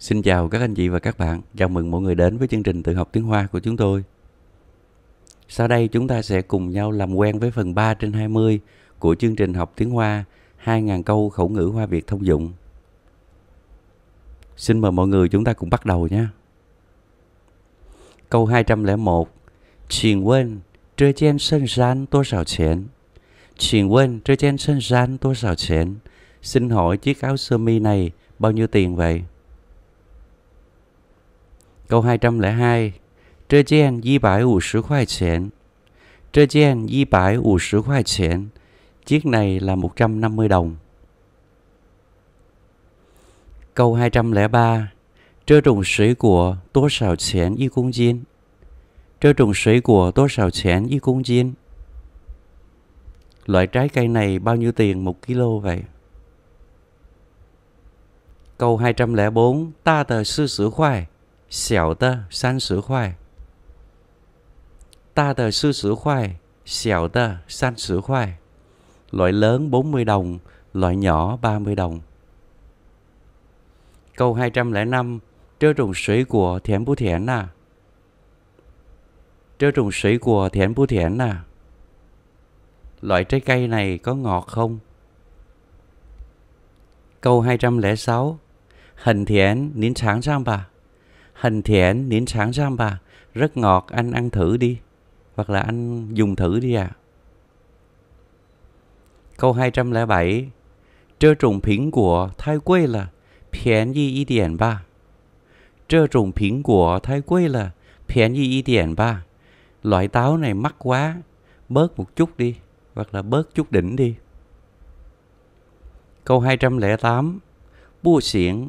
Xin chào các anh chị và các bạn. Chào mừng mọi người đến với chương trình tự học tiếng Hoa của chúng tôi. Sau đây chúng ta sẽ cùng nhau làm quen với phần 3 trên 20 của chương trình học tiếng Hoa 2.000 câu khẩu ngữ Hoa Việt thông dụng. Xin mời mọi người chúng ta cùng bắt đầu nhé. Câu 201 Xin quên, trưa chen sân gian tô sào chén. Xin quên, trưa chen sân gian tô sào chén. Xin hỏi chiếc áo sơ mi này bao nhiêu tiền vậy? câu 202 Trơ gian 150 khoai tiền Trơ gian 150 khoai tiền Chiếc này là 150 đồng Câu 203 Trơ trùng sủy của tố sào tiền y cung jin Trơ trùng sủy của tố sào tiền y cung jin Loại trái cây này bao nhiêu tiền 1 kg vậy? Câu 204 Ta tờ sư sử khoai 小的三十块，大的四十块，小的三十块. Loại lớn mươi đồng, loại nhỏ ba mươi đồng. Câu 205. Trơ trùng sủy của thiện bú thiện à? Trơ trùng sủy của thiện bú thiện à? Loại trái cây này có ngọt không? Câu 206. Hình thiện nín sáng sang bà hình thiện nín sáng giam bà rất ngọt anh ăn thử đi hoặc là anh dùng thử đi à câu 207 trơ trùng phiến của thái quê là phiền y y điển ba trơ trùng phiến của thái quê là phiền y y điển ba loại táo này mắc quá bớt một chút đi hoặc là bớt chút đỉnh đi câu 208 bu xiển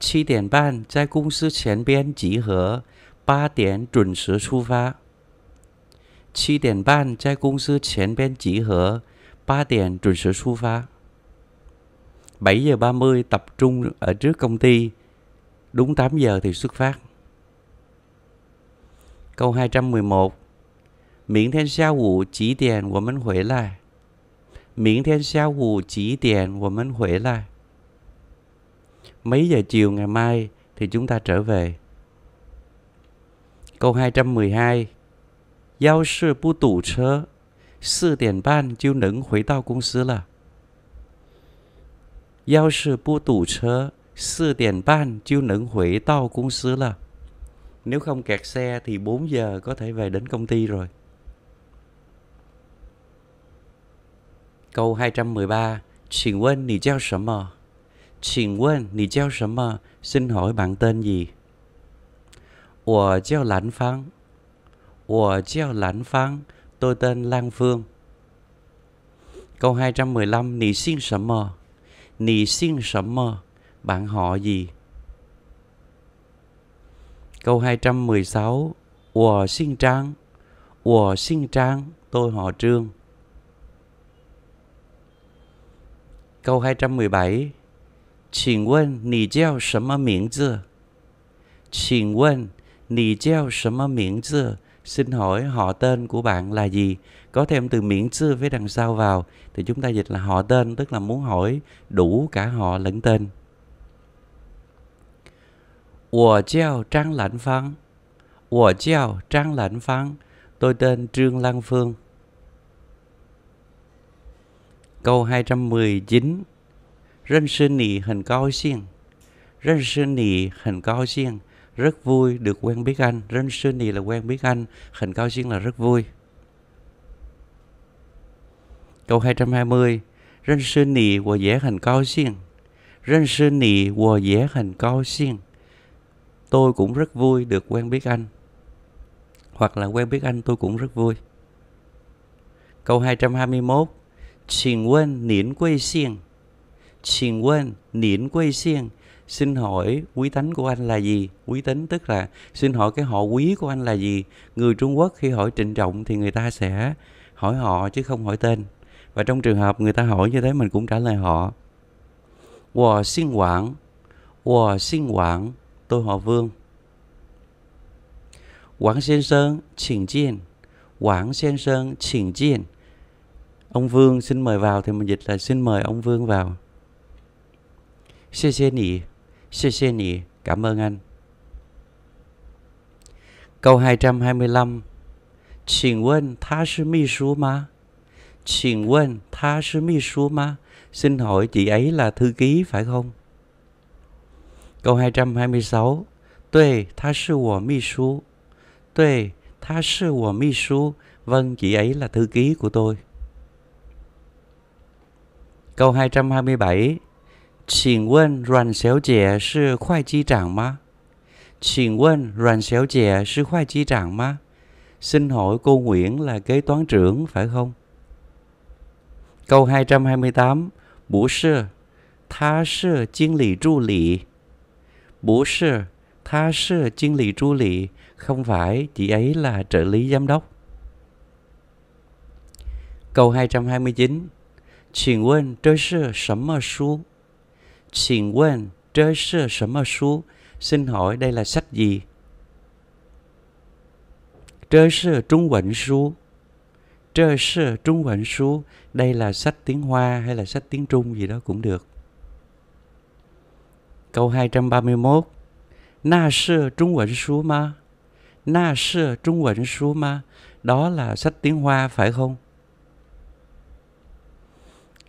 七点半在公司前边集合，八点准时出发。七点半在公司前边集合，八点准时 xuất phát. 7 giờ 30 tập trung ở trước công ty, đúng 8 giờ thì xuất phát. Câu 211 Miễn thiên sao vụ chỉ tiền của mình huệ lại. Miễn thiên sao vụ chỉ tiền của mình huệ lại mấy giờ chiều ngày mai thì chúng ta trở về. Câu 212 Giao sư bu tủ chớ, 4 điểm ban chiêu nửng hủy tao công sư là. Giao sư bu tủ chớ, 4 điểm ban chiêu nửng hủy tao công sư là. Nếu không kẹt xe thì 4 giờ có thể về đến công ty rồi. Câu 213 Xin quên, nì 请问你叫什么？xin hỏi bạn tên gì? 我叫兰芳。我叫兰芳。Tôi tên Lan Phương. Câu 215. Nì xin sẩm mơ. Nì xin sẩm mơ. Bạn họ gì? Câu 216. Wo xin trang. Wo xin trang. Tôi họ Trương. Câu 217. 请问你叫什么名字？请问你叫什么名字? Xin hỏi họ tên của bạn là gì? Có thêm từ miễn xưa với đằng sau vào thì chúng ta dịch là họ tên, tức là muốn hỏi đủ cả họ lẫn tên. Tôi tên Trương Lan Phương. Câu 219 rất xin nị hình cao xiên. Rất xin nị hình cao xiên. Rất vui được quen biết anh. Rất xin nị là quen biết anh. Hình cao xiên là rất vui. Câu 220. Rất xin nị của dễ hình cao xiên. Rất xin nị của dễ hình cao xiên. Tôi cũng rất vui được quen biết anh. Hoặc là quen biết anh tôi cũng rất vui. Câu 221. Xin quên niễn quê xiên xin quên niệm quê xiên xin hỏi quý tánh của anh là gì quý tính tức là xin hỏi cái họ quý của anh là gì người trung quốc khi hỏi trịnh trọng thì người ta sẽ hỏi họ chứ không hỏi tên và trong trường hợp người ta hỏi như thế mình cũng trả lời họ Wò xin quảng Wò xin quảng Tôi họ Vương Quảng Sen Sơn Chỉnh Chiên Quảng Sen Sơn Chỉnh Chiên Ông Vương xin mời vào thì mình dịch là xin mời ông Vương vào Xê xê nì, xê xê nì, cảm ơn anh. Xin quên, tha sư Xin quên, tha sư Xin hỏi chị ấy là thư ký phải không? Câu 226 Tuệ, tha sư của mi sú. Vâng, chị ấy là thư ký của tôi. Câu hai hai trăm mươi bảy. 请问阮小姐是会计长吗？请问阮小姐是会计长吗？Xin hỏi cô Nguyễn là kế toán trưởng phải không? Câu 228 Bố sư Tha sư chiến lý trụ lý Bố sư Tha sư chiến lý trụ lý Không phải chị ấy là trợ lý giám đốc Câu 229 Chuyện quên trôi sư sấm mơ xuống 请问这是什么书？Xin hỏi đây là sách gì? Trơ sư Trung Quẩn Su Trơ sư Trung Quẩn Su Đây là sách tiếng Hoa hay là sách tiếng Trung gì đó cũng được Câu 231 Na sư Trung Quẩn Su ma Na sư Trung Quẩn Su ma Đó là sách tiếng Hoa phải không?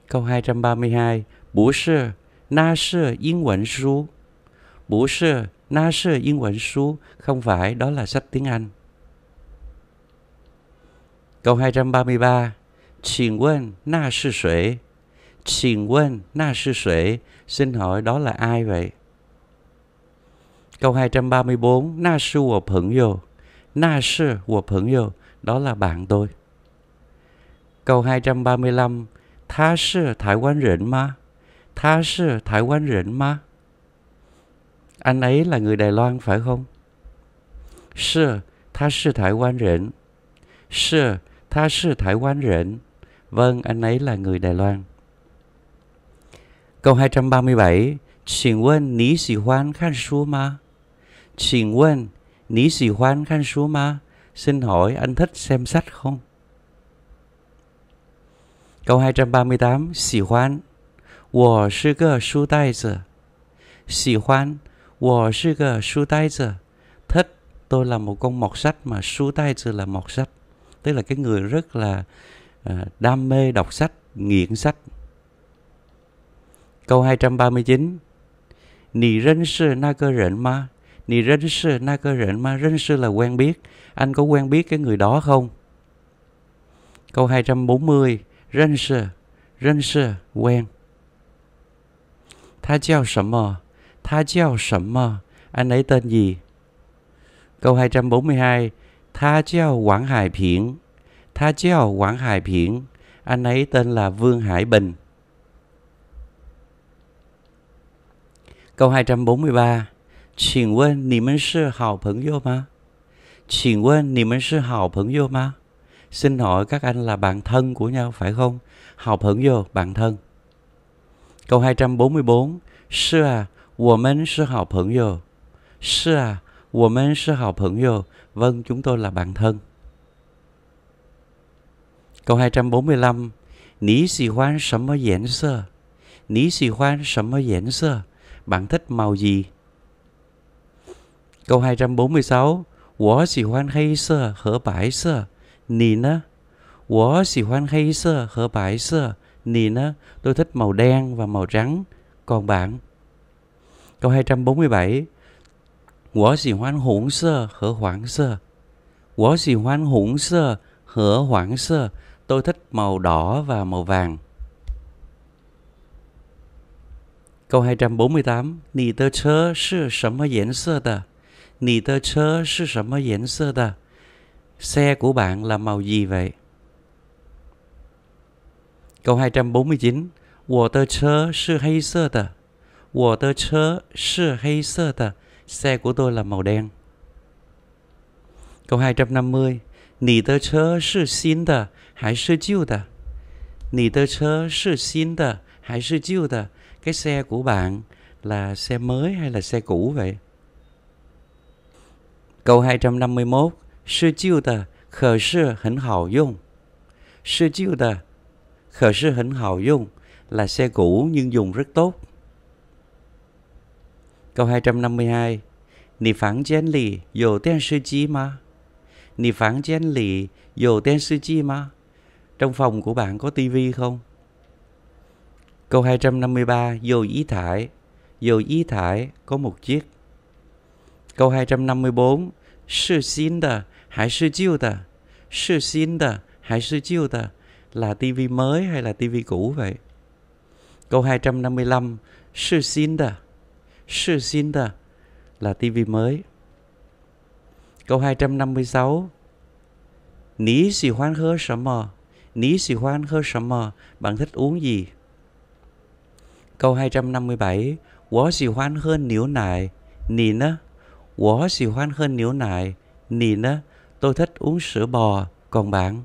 Câu 232 Bố sư na sư 英文书，不是那是英文书, không phải đó là sách tiếng Anh. Câu 233. Xin quên, na sư suệ. Xin quên, na sư suệ. Xin hỏi đó là ai vậy? Câu 234. Na sư của phận vô. Na sư của phận vô. Đó là bạn tôi. Câu 235. Tha sư Thái Quán Rịnh ma. 他是台湾人吗？Anh ấy là người Đài Loan phải không? Sư, tha sư Thái Quan rỉnh. Sư, tha sư Thái Quan rỉnh. Vâng, anh ấy là người Đài Loan. Câu 237. Xin quân, ní xì hoan khăn xua ma. Xin quân, ní xì hoan khăn xua ma. Xin hỏi anh thích xem sách không? Câu 238. Xì hoan, 我是个书呆子。Xì tôi là một con mọt sách mà shu dai zi là mọt sách. Tức là cái người rất là ờ, đam mê đọc sách, nghiện sách. Câu 239 Nì rên sư na cơ rện ma Nì rên sư na cơ rện ma Rên sư là quen biết Anh có quen biết cái người đó không? Câu 240 Rên sư Rên sư quen 他叫什么？他叫什么？Anh ấy tên gì? Câu 242 Tha Chiao Quảng Hải Phiển Tha Chiao Quảng Hải Phiển Anh ấy tên là Vương Hải Bình Câu 243 Xin quên, nì mến sư hào phấn vô mà Xin quên, nì mến sư hào phấn vô mà Xin hỏi các anh là bạn thân của nhau phải không? Hào phấn vô, bạn thân Câu 244是啊，我们是好朋友. chúng tôi là bạn thân. Câu 245. Ní xì hoan sấm mơ diễn sơ. Ní xì hoan sấm mơ diễn sơ. Bạn thích màu gì? Câu 246. Wo xì hoan hay sơ hở bãi sơ. Nì nơ. Wo xì hoan hay sơ hở bãi sơ. Nì nơ. Tôi thích màu đen và màu trắng còn bạn câu 247 Wo xì hoan hủng sơ hở hoảng sơ Wo xì hoan hủng sơ hở hoảng sơ Tôi thích màu đỏ và màu vàng Câu 248 Nì tơ chơ sư sấm yến sơ tờ Nì tơ chơ sư sấm yến sơ tờ Xe của bạn là màu gì vậy? Câu 249我的车是黑色的。我的车是黑色的。Xe của tôi là màu đen. Câu 250. Nì tơ chơ sư xe của bạn là xe mới hay là xe cũ vậy? Câu 251. Sư chiêu tờ, khờ sư hỉnh hào dung. Sư chiêu là xe cũ nhưng dùng rất tốt. Câu 252 Nì phán chén lì, dồ tên sư chi mà. Nì phán chén lì, dồ tên sư chi mà. Trong phòng của bạn có tivi không? Câu 253 Dồ ý thải, dồ ý thải có một chiếc. Câu 254 Sư xin đờ, hãy sư chiêu đờ. Sư xin đờ, hãy sư chiêu đờ. Là tivi mới hay là tivi cũ vậy? Câu 255 Sư xin đà Sư xin đà Là tivi mới Câu 256 Ní xì hoan hơ sấm mờ Ní xì hoan hơ sấm mờ Bạn thích uống gì? Câu 257 Wó xì hoan hơ níu nại Nì nơ Wó xì hoan hơ níu nại Nì nơ Tôi thích uống sữa bò Còn bạn?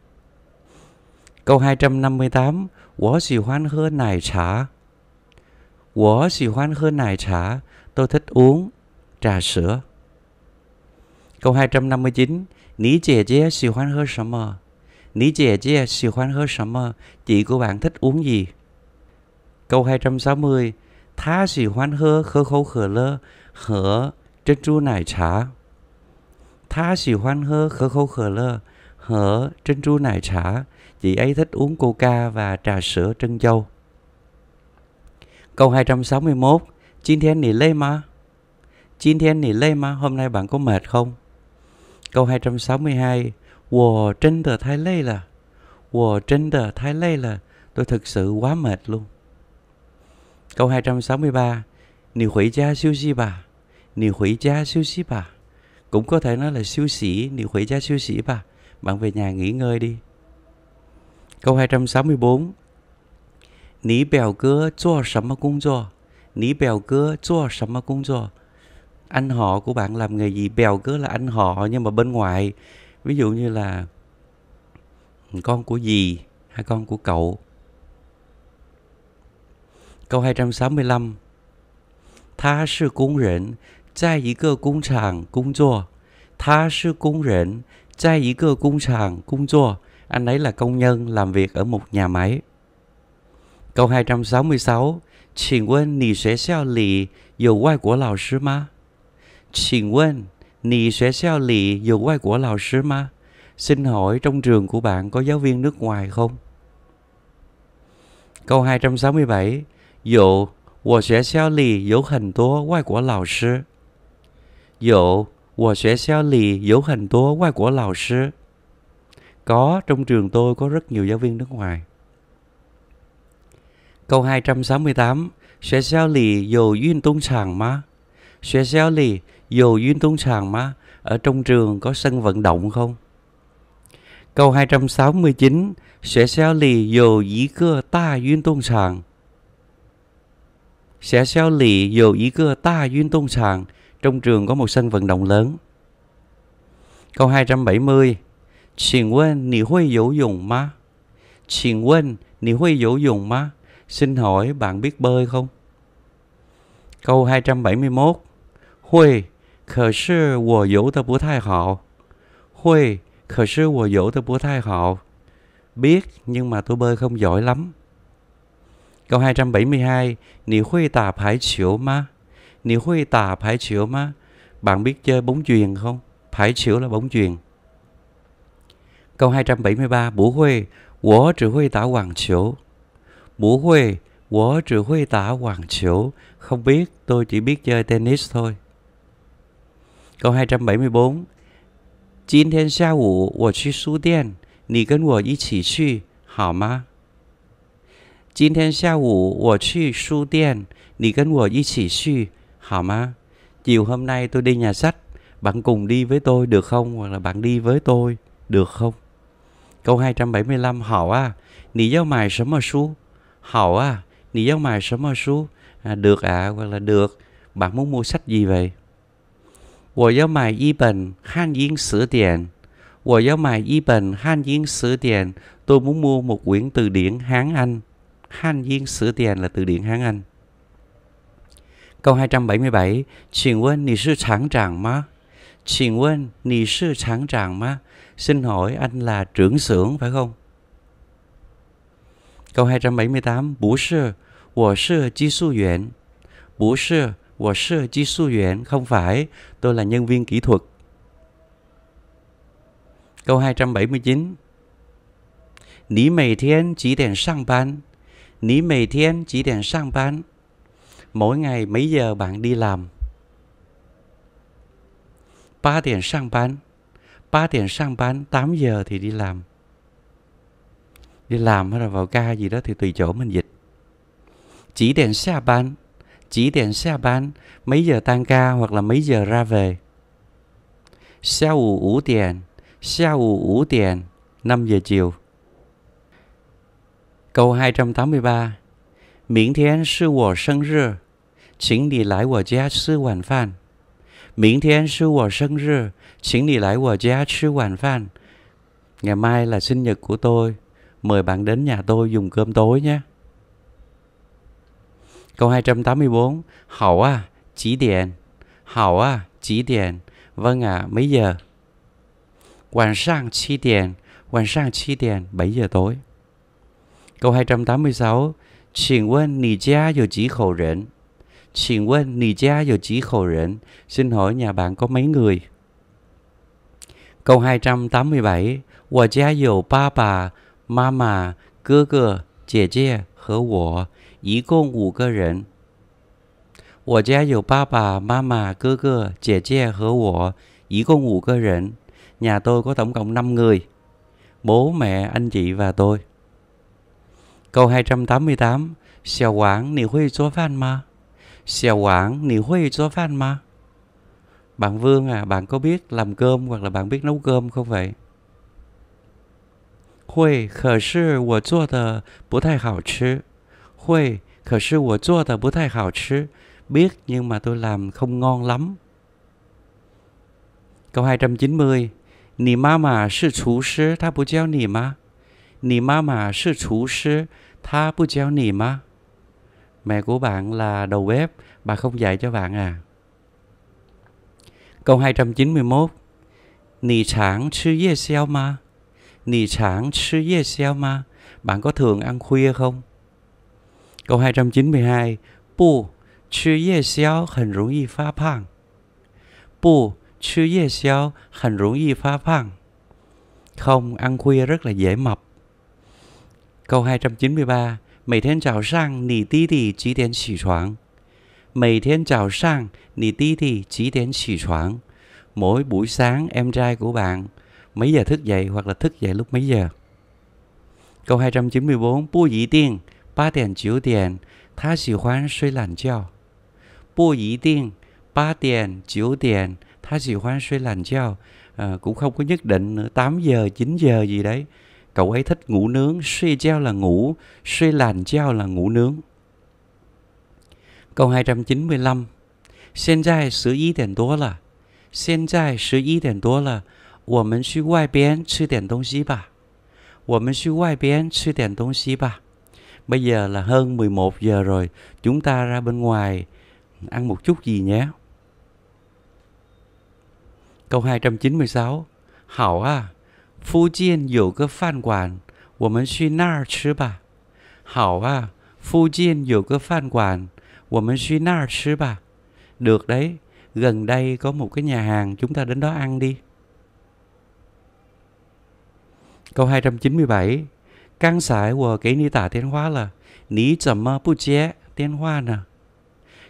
Câu 258 Wó xì hoan hơ nài chả 我喜欢喝奶茶. Tôi thích uống trà sữa. Câu 259. Ní chè chè xì hoan hơ sầm Nǐ Ní chè xì hoan hơ sầm Chị của bạn thích uống gì? Câu 260. Thá xì hoan hơ khơ khâu khờ lơ hở trên chua nải trà. Thá xì hoan hơ khơ khâu khờ lơ hở trên chua nải trà. Chị ấy thích uống coca và trà sữa trân châu. Câu 261 Jin thiên nỉ lê ma Jin thiên nỉ lê ma Hôm nay bạn có mệt không? Câu 262 Wow, trên tờ thái lê là Wow, trên tờ thái lê là Tôi thực sự quá mệt luôn Câu 263 Nì hủy gia siêu si bà Nì hủy gia siêu si bà Cũng có thể nói là siêu sĩ Nì hủy gia siêu sĩ bà Bạn về nhà nghỉ ngơi đi Câu 264你表哥做什么工作？你表哥做什么工作? Anh họ của bạn làm nghề gì? Bèo cứ là anh họ nhưng mà bên ngoài ví dụ như là con của gì? hay con của cậu. Câu 265. Tha sư cung rỉnh tại một cơ công trạng công 作. Tha sư cung rỉnh tại một cơ công trạng công 作. Anh ấy là công nhân làm việc ở một nhà máy. Câu 266 Xin quân nì xuế xeo lì Dù ngoại của lão sư ma Xin quân nì xuế xeo lì Dù ngoại của lão sư ma Xin hỏi trong trường của bạn có giáo viên nước ngoài không? Câu 267 Dù 我学校里有很多外国老师。有，我学校里有很多外国老师。Có, trong trường tôi có rất nhiều giáo viên nước ngoài. Câu 268 Xuế xeo lì dù duyên tung sàng má Xuế xeo lì dù duyên tung sàng má Ở trong trường có sân vận động không? Câu 269 Xuế xeo lì dù dĩ cơ ta duyên tung sàng Xuế xeo lì dù dĩ cơ ta duyên tung sàng Trong trường có một sân vận động lớn Câu 270 Xin quên, nì huy dỗ dùng má Xin quên, nì huy dỗ dùng má Xin hỏi bạn biết bơi không? Câu 271 Hui, khờ sư wo dỗ tờ bố thai họ Hui, khờ sư wo dỗ tờ bố thai họ Biết nhưng mà tôi bơi không giỏi lắm Câu 272 Nì hui tà phải chịu ma Nì hui tà phải chịu ma Bạn biết chơi bóng chuyền không? Phải chịu là bóng chuyền Câu 273 Bố Huê Wo chỉ huy tả hoàng chiếu Mũ huề, wǒ chỉ huy tả hoàng chiểu, không biết tôi chỉ biết chơi tennis thôi. Câu 274 Jin thiên xa wǔ, Chiều hôm nay tôi đi nhà sách, bạn cùng đi với tôi được không? Hoặc là bạn đi với tôi được không? Câu 275 hỏi à, nì giáo hỏi à nì giáo mài sớm mà su à, được ạ à, hoặc là được bạn muốn mua sách gì vậy Sử Sử Tôi muốn mua một quyển từ điển Hán Anh. Han Yên Sử Tiền là từ điển Hán Anh. Câu 277. Xin quên, nì sư sẵn tràng mà. Xin quên, nì sư sẵn tràng mà. Xin hỏi anh là trưởng xưởng phải không? Câu 278 Bú sư, wǒ sư chi su yuan. Bú sư, wǒ sư chi su yuan. Không phải, tôi là nhân viên kỹ thuật. Câu 279 Ní mày thiên chỉ đèn sang ban. Ní mày thiên chỉ đèn sang ban. Mỗi ngày mấy giờ bạn đi làm? 3 điểm sang ban. 3 điểm sang ban, 8 giờ thì đi làm đi làm hay là vào ca gì đó thì tùy chỗ mình dịch chỉ đèn xe ban chỉ đèn xe ban mấy giờ tan ca hoặc là mấy giờ ra về xe ủ ủ tiền xe ủ ủ tiền 5 giờ chiều câu 283 Miễn thiên sư wo sinh rư Chính đi lái wo gia sư hoàn phan Miễn thiên sư wo sinh rư Chính đi lái wo gia sư hoàn phan Ngày mai là sinh nhật của tôi Mời bạn đến nhà tôi dùng cơm tối nhé. Câu 284 hậu à, chỉ điện hậu à, chỉ điện Vâng à, mấy giờ? Quản sang chi điện Quản sang chi điện, 7 giờ tối Câu 286 Xin quên, nì gia dù chỉ khẩu rỉnh Xin quên, nì gia có chỉ khẩu rỉnh Xin hỏi nhà bạn có mấy người? Câu 287 Wà gia dù ba bà 妈妈、哥哥、姐姐和我一共五个人。我家有爸爸妈妈、哥哥、姐姐和我，一共五个人. Nhà tôi có tổng cộng 5 người. Bố, mẹ, anh chị và tôi. Câu 288. Xiao Quảng, nì hui chó phan mà. Xiao Quảng, nì hui chó phan mà. Bạn Vương à, bạn có biết làm cơm hoặc là bạn biết nấu cơm không vậy? 会可是我做的不太好吃. Hui, Biết nhưng mà tôi làm không ngon lắm. Câu 290. Nì ma mà sư chú sư, tha bố giáo nì ma. Nì ma sư chú sư, tha bố giáo nì ma. Mẹ của bạn là đầu bếp, bà không dạy cho bạn à. Câu 291. Nì chẳng sư yê xeo ma. 你常吃夜宵吗? Bạn có thường ăn khuya không? Câu 292 Bu chứ yê xiao hẳn rung y phá phang Bu chứ yê xiao hẳn rung y phá phang Không, ăn khuya rất là dễ mập Câu 293 Mấy thiên chào sang, nì tí tì chỉ đến chỉ choáng Mấy thiên chào sang, nì tí tì chỉ đến chỉ choáng Mỗi buổi sáng em trai của bạn mấy giờ thức dậy hoặc là thức dậy lúc mấy giờ. Câu 294, bù ý tiên ba tiền chiếu tiền ta xỉ khoan suy lản chào. Bù ý tiên ba tiền chiếu tiền ta xỉ khoan suy lản chào. À, cũng không có nhất định nữa, 8 giờ, 9 giờ gì đấy. Cậu ấy thích ngủ nướng, suy treo là ngủ, suy lản treo là ngủ nướng. Câu 295, hiện tại 11 điểm 多了. Hiện tại 11 điểm 多了.我们去外边吃点东西吧. giờ là hơn 11 giờ rồi, chúng ta ra bên ngoài ăn một chút gì nhé. Câu 296. Hảo à, Phú Chiên dụ cơ phan quản, của mình suy na chứ bà. Hảo à, Phú Chiên dụ cơ phan quản, của mình suy na chứ bà. Được đấy, gần đây có một cái nhà hàng chúng ta đến đó ăn đi. Câu 297刚才我给你打电话了，你怎么不接电话呢？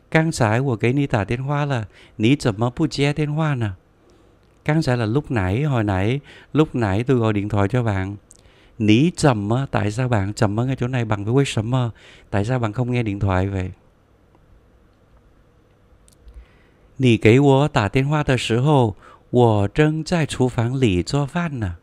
刚才我给你打电话了，你怎么不接电话呢？Căng sẽ là lúc nãy, hồi nãy, lúc nãy tôi gọi điện thoại cho bạn. Ní trầm á, tại sao bạn trầm ở ngay chỗ này bằng với quay sầm Tại sao bạn không nghe điện thoại vậy? Nì kể wo tả tiên hoa tờ sử hồ, wo trân chai chú phán lì cho phan à.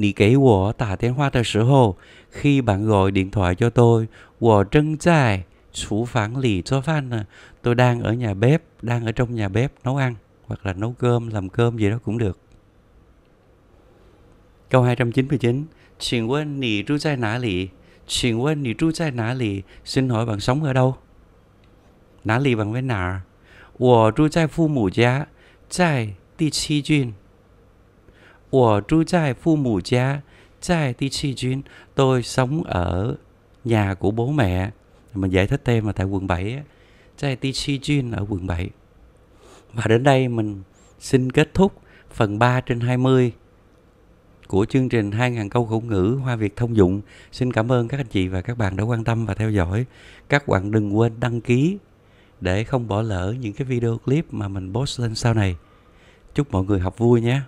你给我打电话的时候，khi bạn gọi điện thoại cho tôi，我正在厨房里做饭呢。Tôi à, đang ở nhà bếp, đang ở trong nhà bếp nấu ăn hoặc là nấu cơm, làm cơm gì đó cũng được. Câu 299. Xin quên nì trú trai nã lì. Xin quên nì trú trai nã lì. Xin hỏi bạn sống ở đâu? Nã lì bằng với nà. Wo trú trai phu mù giá. Trai đi chi 我住在父母家, tại Ti Chi Jin, tôi sống ở nhà của bố mẹ. Mình giải thích thêm là tại quận 7, tại Ti Chi Jin ở quận 7. Và đến đây mình xin kết thúc phần 3 trên 20 của chương trình 2.000 câu khẩu ngữ Hoa Việt thông dụng. Xin cảm ơn các anh chị và các bạn đã quan tâm và theo dõi. Các bạn đừng quên đăng ký để không bỏ lỡ những cái video clip mà mình post lên sau này. Chúc mọi người học vui nhé!